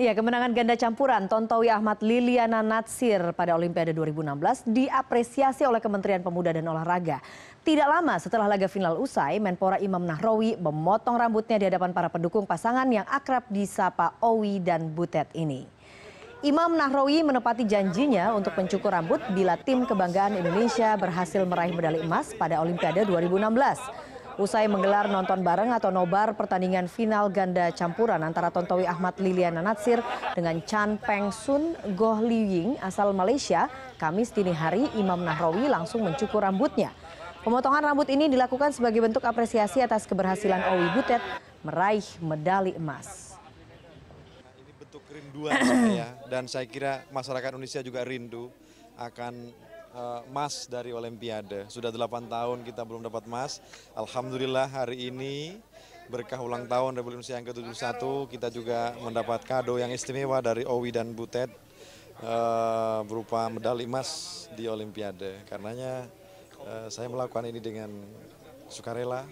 Ya, kemenangan ganda campuran Tontowi Ahmad Liliana Natsir pada Olimpiade 2016 diapresiasi oleh Kementerian Pemuda dan Olahraga. Tidak lama setelah laga final usai, Menpora Imam Nahrawi memotong rambutnya di hadapan para pendukung pasangan yang akrab disapa Owi dan Butet ini. Imam Nahrawi menepati janjinya untuk mencukur rambut bila tim kebanggaan Indonesia berhasil meraih medali emas pada Olimpiade 2016 usai menggelar nonton bareng atau nobar pertandingan final ganda campuran antara tontowi Ahmad Liliana Natsir dengan Chan Peng Sun Goh Li Ying asal Malaysia, Kamis dini hari Imam Nahrawi langsung mencukur rambutnya. Pemotongan rambut ini dilakukan sebagai bentuk apresiasi atas keberhasilan Owi Butet meraih medali emas Ini bentuk kerinduan saya ya, dan saya kira masyarakat Indonesia juga rindu akan Eh, emas uh, dari Olimpiade. Sudah 8 tahun kita belum dapat emas. Alhamdulillah hari ini berkah ulang tahun Republik Indonesia yang ke-71 kita juga mendapat kado yang istimewa dari Owi dan Butet uh, berupa medali emas di Olimpiade. Karenanya uh, saya melakukan ini dengan sukarela.